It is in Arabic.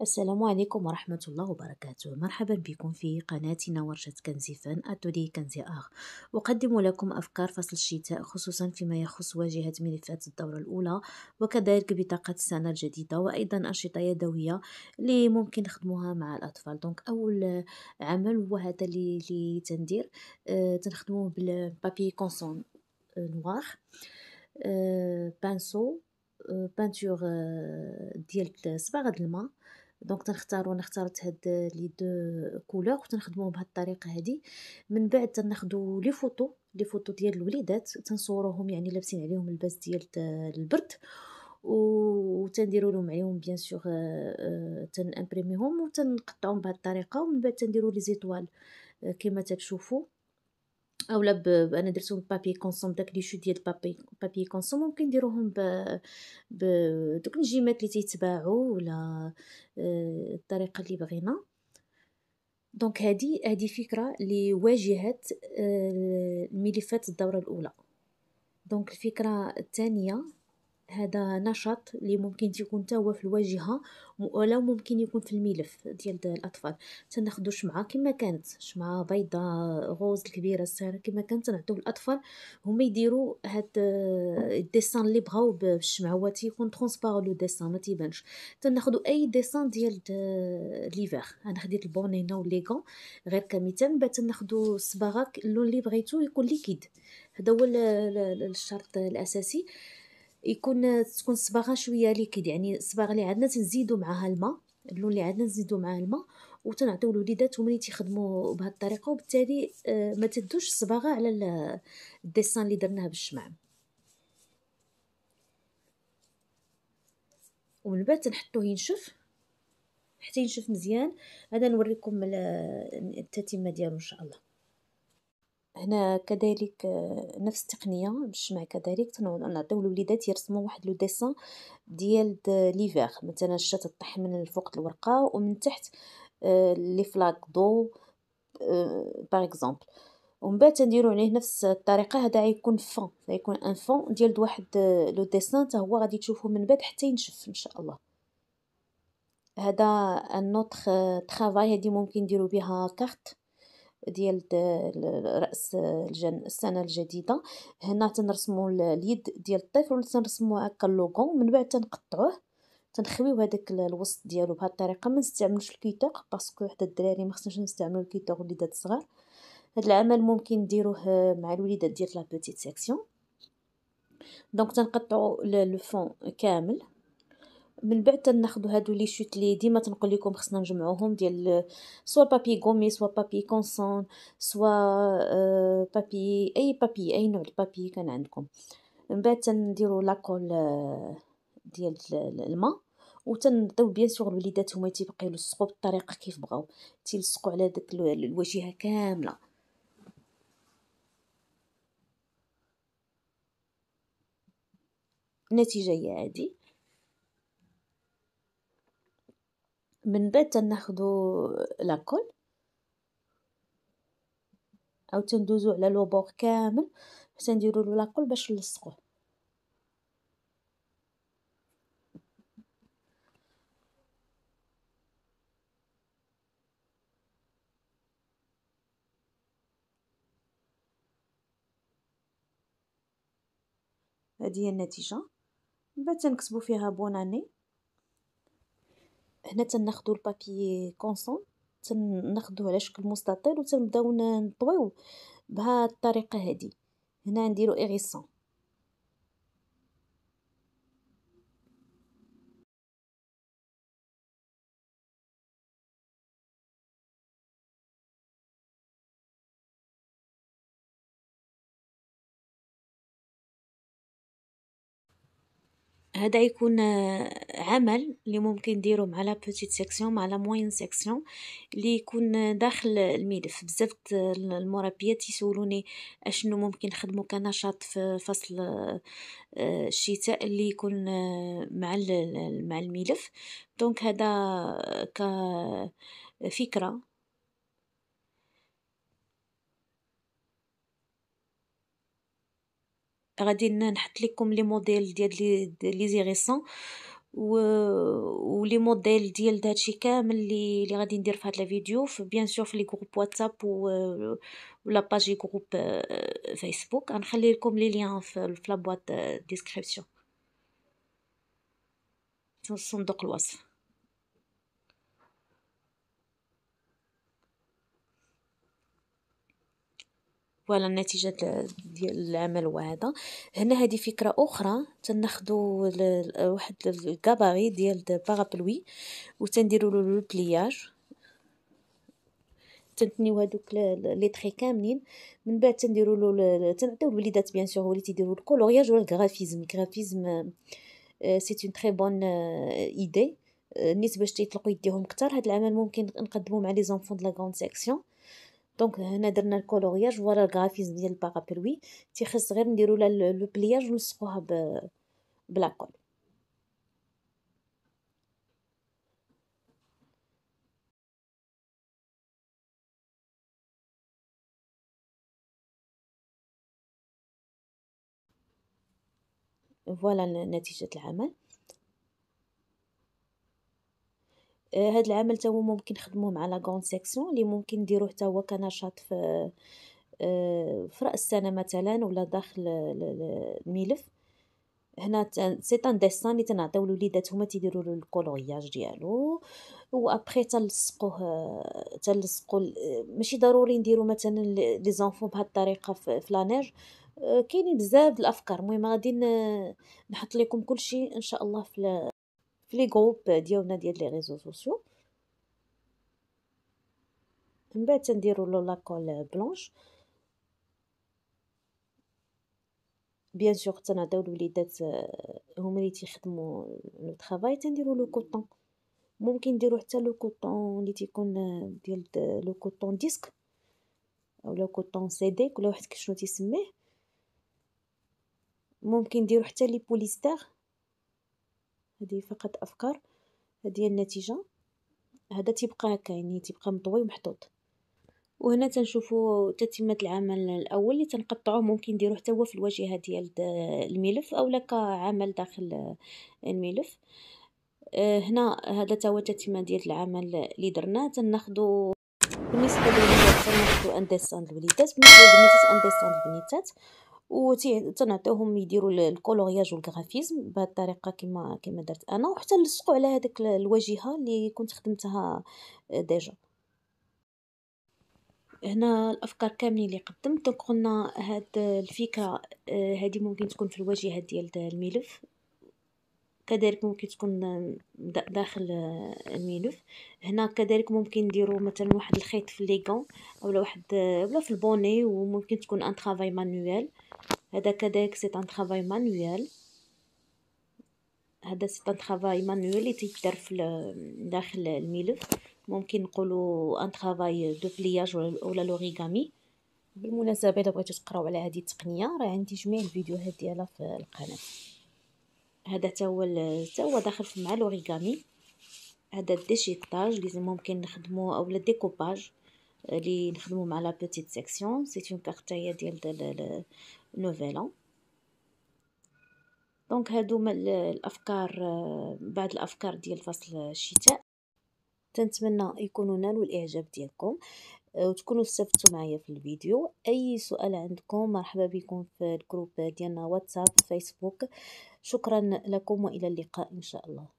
السلام عليكم ورحمة الله وبركاته مرحبا بكم في قناتنا ورشة كنزي فن أتولي كنزي آخ أقدم لكم أفكار فصل الشتاء خصوصا فيما يخص واجهة ملفات الدورة الأولى وكذلك بطاقة السنة الجديدة وأيضا أنشطة يدوية اللي ممكن نخدموها مع الأطفال دونك أول عمل هو هذا اللي تندير أه تنخدمه بالبابي كونسون نوار أه بانسو أه بانتور آه، ديال صباغة الماء دونك تنختاروا انا اختارت هاد لي دو كولور وتنخدموهم بهاد الطريقه هادي من بعد تناخذوا لي فوتو لي فوتو ديال الوليدات تنصوروهم يعني لابسين عليهم الباس ديال البرد تنديرو لهم عليهم بيان سور آه، آه، تنامبريميهم وتنقطعهم بهاد الطريقه ومن بعد تنديروا لي زيتوال آه، كما تتشوفوا اولا انا درتهم بابي كونسوم داك لي شو ديال بابي بابي كونسوم ممكن نديروهم ب دوك الجيمات اللي تيتباعوا ولا آه، الطريقه اللي بغينا دونك هادي هادي فكره اللي واجهت الملفات آه، الدوره الاولى دونك الفكره الثانيه هذا نشاط اللي ممكن تيكون حتى هو في الواجهه ولا ممكن يكون في الملف ديال الاطفال تناخذوا شمعه كما كانت شمعه بيضاء غوز الكبيره الصغيره كما كانت نعطيو الاطفال هما يديروا هاد آه، الديسان اللي بغاو بالشمعوات يكون تيكون ترونسبارون لو ديسان ما تيبانش تناخذوا اي ديسان ديال ليفر انا خديت البوني هنا وليغون غير كمثال من بعد تناخذو الصباغه اللون اللي بغيتو يكون ليكيد هذا هو الشرط الاساسي يكون تكون الصباغه شويه ليكيد يعني الصباغه اللي عندنا تنزيدو معاها الماء اللون اللي عندنا نزيدو معاه الماء وتنعطيو الوليدات هما اللي تيخدموا بهذه الطريقه وبالتالي آه، ما تدوش الصباغه على الديسان اللي درناه بالشمع ومن بعد تنحطوه ينشف حتى ينشف مزيان هذا نوريكم التتمه ديالو ان شاء الله هنا كذلك آه، نفس التقنيه بالشمع كذلك تنعطيو الوليدات يرسموا واحد لو ديسان ديال ليفير مثلا الشتا تطيح من الفوق الورقه ومن تحت آه، لي فلاك دو باغ آه، اكزومبل ومن بعد تنديرو عليه نفس الطريقه هذا غيكون فون غيكون ان فون ديال واحد لو ديسان حتى هو غادي تشوفوه من بعد حتى ينشف ان شاء الله هذا النوتخ ترافاي هادي ممكن نديرو بها كارت ديال راس الجن السنه الجديده هنا تنرسموا اليد ديال الطفل تنرسموا هكا اللوغو من بعد تنقطعوه تنخويو هذاك الوسط ديالو بهذه الطريقه ما نستعملوش الكيتوغ باسكو حتى الدراري ما خصناش نستعملو الكيتوغ وليدات صغار هذا العمل ممكن نديروه مع الوليدات ديال لا بوتيت سيكسيون دونك تنقطعوا لو فون كامل من بعد تناخذوا هادو لي شوت لي ديما تنقول لكم خصنا نجمعوهم ديال سوا بابي غومي سوا بابي كونسون سوا بابي آه، اي بابي اي نوع البابي كان عندكم من بعد تنديروا لاكول آه، ديال الماء وتنضيو بيان سور الوليدات هما تيبقاو يلصقوا بالطريقه كيف بغاو تيلصقوا على داك الواجهه كامله النتيجه هي هذه من بعد تناخذوا لاكول او تندوزوا على لوبور كامل حتى نديرو له لاكول باش نلصقوه هذه هي النتيجه من بعد تنكتبوا فيها بوناني هنا تناخذوا البابي كونسون تناخذوه على شكل مستطيل وتنبداو نطويو بهذه الطريقه هذه هنا نديرو اغيسون هذا يكون آه، عمل اللي ممكن ديرو مع لا بوتيت سيكسيون مع لا موين سيكسيون اللي يكون آه، داخل الملف بزاف آه، المربيات يسولوني اشنو ممكن نخدمو كنشاط في فصل الشتاء اللي يكون مع مع الملف دونك هذا كفكره غادي نحط لكم لي موديل ديال لي زيغيسون ولي موديل ديال دهادشي كامل اللي اللي غادي ندير في هاد لا فيديو بيان سور في لي جروب واتساب و ولا باجي جروب فيسبوك غنخلي لكم لي ليان في لا بواط ديسكريبسيون صندوق الوصف فوالا النتيجه ديال العمل وهذا هنا هذه فكره اخرى تناخدو واحد الكاباري ديال بارابلوي و له لو بلياج تنتنيو هادوك لي تخي كاملين من بعد تنديرو له تنعطيو الوليدات بيان سور اللي تيديروا الكولورياج ولا الكرافيزم الكرافيزم سي اون تخي بون ايدي نيت باش تيطلقو يديهم كتر هاد العمل ممكن نقدمو مع لي زونفون دو لا كروند سيكسيون دونك هنا درنا الكولورياج ورا الغرافيزم ديال الباغابلوي تيخص غير نديرو لها لو بلياج ونلصقوها ب بلاكول فوالا نتيجه العمل آه، هاد العمل تا هو ممكن نخدموه مع لا غون سيكسيون اللي ممكن نديروه حتى هو كنشاط في آه، في راس السنه مثلا ولا داخل الملف هنا سي ان ديسان اللي تنعطيو الوليدات هما تيديروا له الكولورياج ديالو وابخي تنلصقوه تلصقوا ماشي ضروري نديرو مثلا لي زونفو بهاد الطريقه في لانيج آه، كاينين بزاف الافكار المهم غادي نحط لكم كلشي ان شاء الله في في لي جروب ديالنا ديال لي ريزو سوسيو من بعد تنديروا لو لاكول بلونش بيان سور تنعطيو الوليدات هما اللي تيخدموا لو طرافاي تنديروا لو كوتون ممكن نديرو حتى لو كوتون اللي تيكون ديال لو كوتون ديسك اولا كوطون سي دي كل واحد كشنو تيسميه ممكن نديرو حتى لي بوليستير هذه فقط أفكار هذه النتيجة هذا تيبقى هكا يعني تيبقى مطوي ومحطوط وهنا تنشوفوا تتمة العمل الأول اللي تنقطعوه ممكن نديرو حتى هو في الواجهة ديال الملف أولا كعمل داخل الملف آه، هنا هذا تا هو تتمة ديال العمل اللي درناه تناخدو بالنسبة للوليدات تناخدو ان الوليدات بالنسبة للبنيتات ان البنيتات وتنعطيوهم يديروا الكولورياج والغرافيزم بهذه الطريقه كما كما درت انا وحتى نلصقوا على هذيك الواجهه اللي كنت خدمتها آه، ديجا هنا الافكار كاملين اللي قدمت دونك قلنا هاد الفكره آه، هادي ممكن تكون في الواجهه ديال الملف كذلك ممكن تكون داخل الملف هنا كذلك ممكن نديرو مثلا واحد الخيط في ليغون اولا واحد ولا في البوني وممكن تكون ان طرافاي مانويل هذا كذلك سي ان طرافاي مانويل هذا سي ان طرافاي مانويل اللي تيدار في داخل الملف ممكن نقولوا ان طرافاي دو بلياج ولا لوريغامي بالمناسبه الا بغيتو تقراو على هذه التقنيه راه عندي جميع الفيديوهات ديالها في القناه هذا تا هو تا هو داخل مع الاوريغامي هذا الديشيطاج اللي ممكن نخدمو اولا ديكوباج آه، اللي نخدمو مع لا بوتيت سيكسيون سي اون كارتايا ديال نوفيلون دونك هادو الافكار آه، بعد الافكار ديال فصل الشتاء تنتمنى يكونوا نالوا الاعجاب ديالكم آه، وتكونوا استفدتوا معايا في الفيديو اي سؤال عندكم مرحبا بكم في الجروب ديالنا واتساب فيسبوك شكرا لكم والى اللقاء ان شاء الله